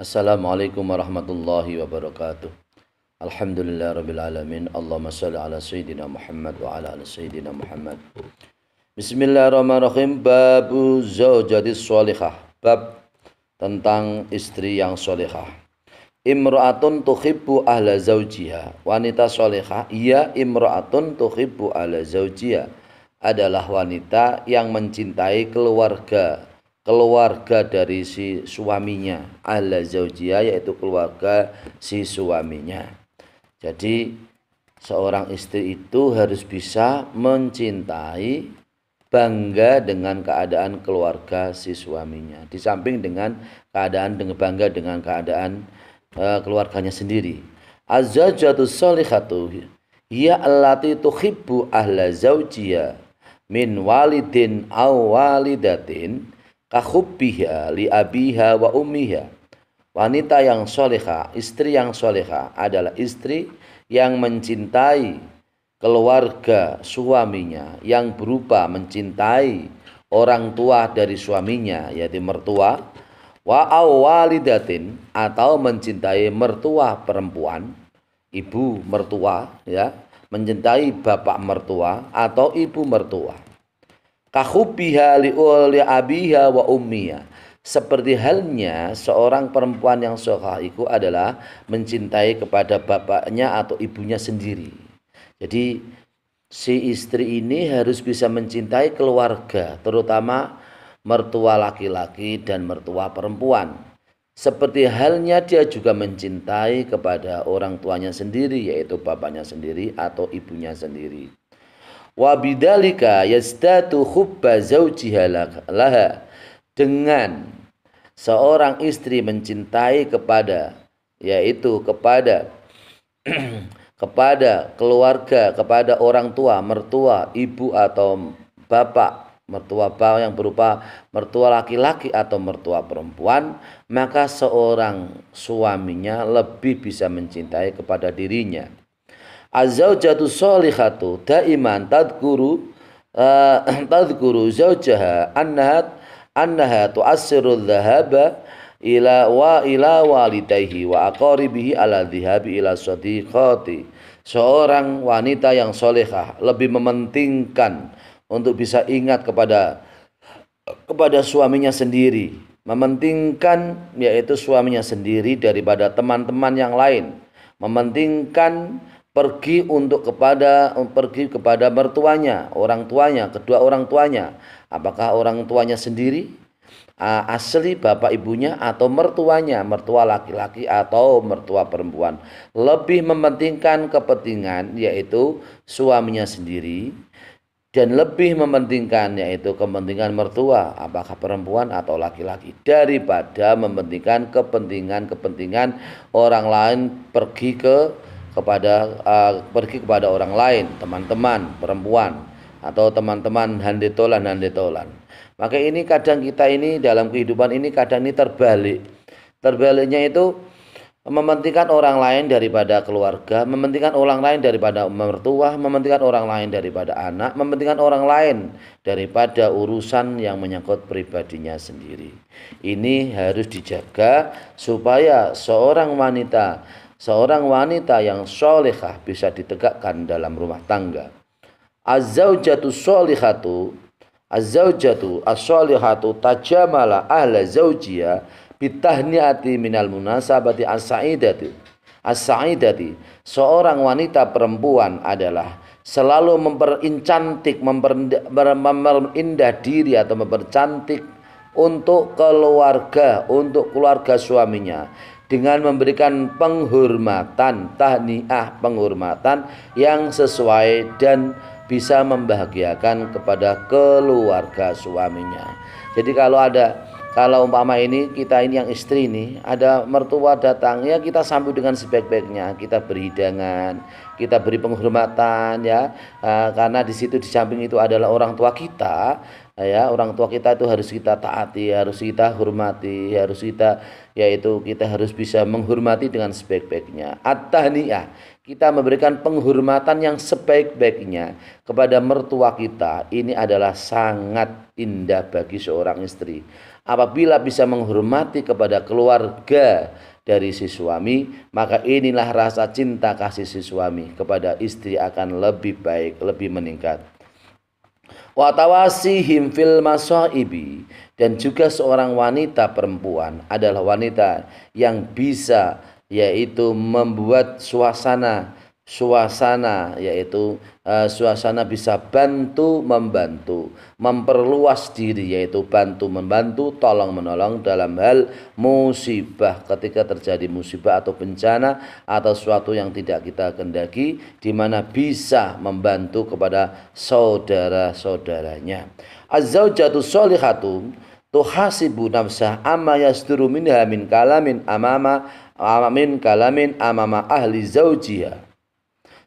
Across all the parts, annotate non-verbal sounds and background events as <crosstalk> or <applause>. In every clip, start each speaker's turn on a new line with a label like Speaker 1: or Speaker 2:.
Speaker 1: Assalamualaikum warahmatullahi wabarakatuh. Alhamdulillah rabbil alamin. Allahumma shalli ala sayyidina Muhammad wa ala ali sayyidina Muhammad. Bismillahirrahmanirrahim. Babu zaujati sholihah. Bab tentang istri yang sholihah. Imra'atun tuhibbu ahla zaujiha. Wanita sholihah ia imra'atun tuhibbu ahla zaujiha. Adalah wanita yang mencintai keluarga keluarga dari si suaminya ala zaujia yaitu keluarga si suaminya jadi seorang istri itu harus bisa mencintai bangga dengan keadaan keluarga si suaminya di samping dengan keadaan dengan bangga dengan keadaan uh, keluarganya sendiri azzajatu sholihatu ya allati tuhibbu ahla zaujia min walidin aw walidatin kahubbiha li abiha wa ummiha. Wanita yang soleha, istri yang soleha adalah istri yang mencintai keluarga suaminya yang berupa mencintai orang tua dari suaminya yaitu mertua wa awalidatin atau mencintai mertua perempuan ibu mertua ya mencintai bapak mertua atau ibu mertua Kahubiha abiha wa ummiya. Seperti halnya seorang perempuan yang itu adalah mencintai kepada bapaknya atau ibunya sendiri. Jadi si istri ini harus bisa mencintai keluarga, terutama mertua laki-laki dan mertua perempuan. Seperti halnya dia juga mencintai kepada orang tuanya sendiri, yaitu bapaknya sendiri atau ibunya sendiri. Wa yastatu hubba zawjiha laha. Dengan seorang istri mencintai kepada yaitu kepada <clears throat> kepada keluarga, kepada orang tua, mertua, ibu atau bapak, mertua bapak yang berupa mertua laki-laki atau mertua perempuan, maka seorang suaminya lebih bisa mencintai kepada dirinya Azawjatu zawjatu daiman tadkuru uh, eh, <clears throat> tadkuru zawjaha annaha annaha tu'assiru dhahaba ila wa ila walidayhi wa aqaribihi ala dhihabi ila sadiqati. Seorang wanita yang solehah lebih mementingkan untuk bisa ingat kepada kepada suaminya sendiri, mementingkan yaitu suaminya sendiri daripada teman-teman yang lain, mementingkan pergi untuk kepada pergi kepada mertuanya, orang tuanya, kedua orang tuanya. Apakah orang tuanya sendiri asli bapak ibunya atau mertuanya, mertua laki-laki atau mertua perempuan. Lebih mementingkan kepentingan yaitu suaminya sendiri dan lebih mementingkan yaitu kepentingan mertua apakah perempuan atau laki-laki daripada mementingkan kepentingan-kepentingan orang lain pergi ke kepada uh, pergi kepada orang lain, teman-teman perempuan atau teman-teman handetolan handetolan. Maka ini kadang kita ini dalam kehidupan ini kadang ini terbalik. Terbaliknya itu mementingkan orang lain daripada keluarga, mementingkan orang lain daripada mertua, mementingkan orang lain daripada anak, mementingkan orang lain daripada urusan yang menyangkut pribadinya sendiri. Ini harus dijaga supaya seorang wanita Seorang wanita yang solehah bisa ditegakkan dalam rumah tangga. Az-zawjatu solihatu az tajamala ahla zaujia bitahniati minal munasabati as-sa'idati. As-sa'idati, seorang wanita perempuan adalah selalu memperincantik, memperindah diri atau mempercantik untuk keluarga, untuk keluarga suaminya dengan memberikan penghormatan tahniah penghormatan yang sesuai dan bisa membahagiakan kepada keluarga suaminya. Jadi kalau ada kalau umpama ini kita ini yang istri ini ada mertua datang ya kita sambut dengan sebaik-baiknya kita beri hidangan kita beri penghormatan ya eh, karena di situ di samping itu adalah orang tua kita ya orang tua kita itu harus kita taati harus kita hormati harus kita yaitu kita harus bisa menghormati dengan sebaik-baiknya at-tahniyah kita memberikan penghormatan yang sebaik-baiknya kepada mertua kita ini adalah sangat indah bagi seorang istri apabila bisa menghormati kepada keluarga dari si suami, maka inilah rasa cinta kasih si suami kepada istri akan lebih baik, lebih meningkat watawasihim fil masa'ibi dan juga seorang wanita perempuan adalah wanita yang bisa yaitu membuat suasana suasana yaitu uh, suasana bisa bantu membantu memperluas diri yaitu bantu membantu tolong menolong dalam hal musibah ketika terjadi musibah atau bencana atau suatu yang tidak kita kendaki di mana bisa membantu kepada saudara-saudaranya Azza zaujatu solihatu tuhasibu nafsah amma yasduru minha min kalamin amama amin kalamin amama ahli zaujiha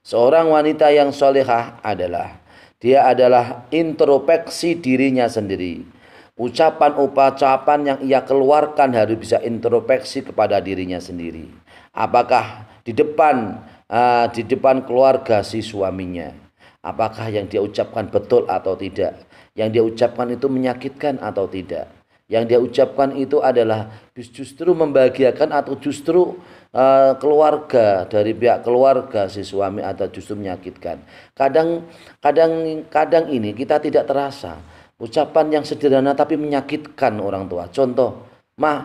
Speaker 1: Seorang wanita yang solehah adalah dia adalah introspeksi dirinya sendiri. Ucapan-ucapan yang ia keluarkan harus bisa introspeksi kepada dirinya sendiri. Apakah di depan uh, di depan keluarga si suaminya? Apakah yang dia ucapkan betul atau tidak? Yang dia ucapkan itu menyakitkan atau tidak? yang dia ucapkan itu adalah justru membahagiakan atau justru uh, keluarga dari pihak keluarga si suami atau justru menyakitkan. Kadang kadang kadang ini kita tidak terasa ucapan yang sederhana tapi menyakitkan orang tua. Contoh, "Mah,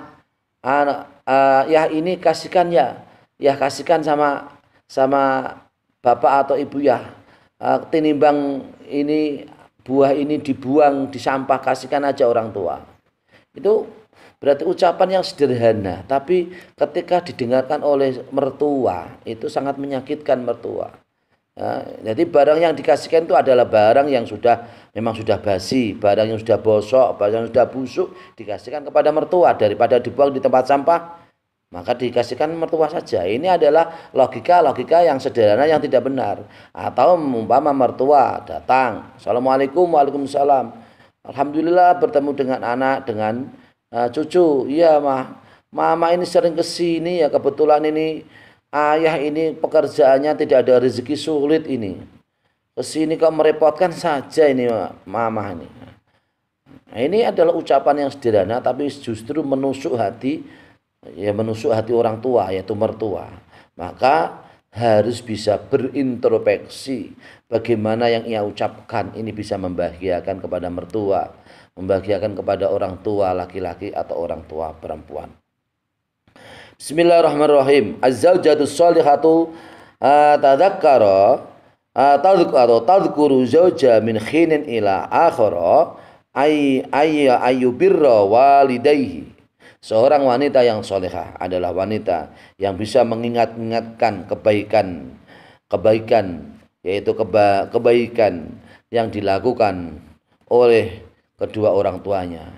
Speaker 1: uh, uh, ya ini kasihkan ya. Ya kasihkan sama sama bapak atau ibu ya. Uh, tinimbang ini buah ini dibuang di sampah kasihkan aja orang tua." Itu berarti ucapan yang sederhana, tapi ketika didengarkan oleh mertua itu sangat menyakitkan mertua. Ya, jadi barang yang dikasihkan itu adalah barang yang sudah memang sudah basi, barang yang sudah bosok, barang yang sudah busuk dikasihkan kepada mertua daripada dibuang di tempat sampah maka dikasihkan mertua saja. Ini adalah logika-logika yang sederhana yang tidak benar. Atau umpama mertua datang, Assalamualaikum, Waalaikumsalam. Alhamdulillah bertemu dengan anak, dengan uh, cucu. Iya, mah. Mama ini sering ke sini ya kebetulan ini ayah ini pekerjaannya tidak ada rezeki sulit ini. Ke sini kau merepotkan saja ini mama ini. Nah, ini adalah ucapan yang sederhana tapi justru menusuk hati ya menusuk hati orang tua yaitu mertua. Maka harus bisa berintrospeksi bagaimana yang ia ucapkan ini bisa membahagiakan kepada mertua, membahagiakan kepada orang tua laki-laki atau orang tua perempuan. Bismillahirrahmanirrahim. Az-zawjatu sholihatu tadzakkara atau tadzkuru zawja min khinin ila akhara ay ay ayubirra walidayhi Seorang wanita yang solehah adalah wanita yang bisa mengingat-ingatkan kebaikan, kebaikan yaitu keba kebaikan yang dilakukan oleh kedua orang tuanya.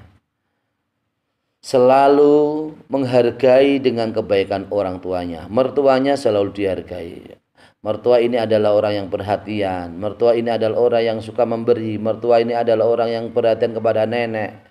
Speaker 1: Selalu menghargai dengan kebaikan orang tuanya. Mertuanya selalu dihargai. Mertua ini adalah orang yang perhatian. Mertua ini adalah orang yang suka memberi. Mertua ini adalah orang yang perhatian kepada nenek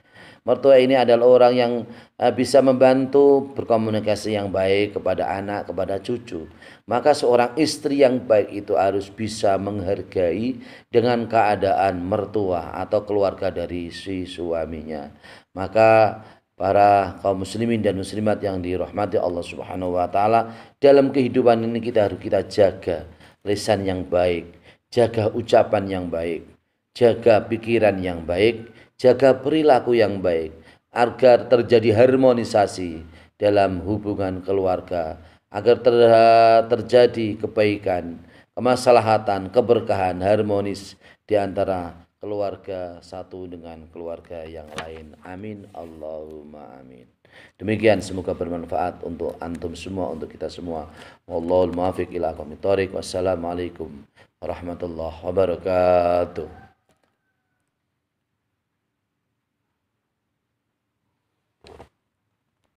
Speaker 1: Mertua ini adalah orang yang eh, bisa membantu berkomunikasi yang baik kepada anak, kepada cucu. Maka seorang istri yang baik itu harus bisa menghargai dengan keadaan mertua atau keluarga dari si suaminya. Maka para kaum muslimin dan muslimat yang dirahmati Allah Subhanahu wa taala, dalam kehidupan ini kita harus kita jaga lisan yang baik, jaga ucapan yang baik, jaga pikiran yang baik, Jaga perilaku yang baik agar terjadi harmonisasi dalam hubungan keluarga, agar ter terjadi kebaikan, kemaslahatan, keberkahan harmonis di antara keluarga satu dengan keluarga yang lain. Amin. Allahumma amin. Demikian semoga bermanfaat untuk antum semua, untuk kita semua. Wallahul muafiq ila Wassalamualaikum warahmatullahi wabarakatuh.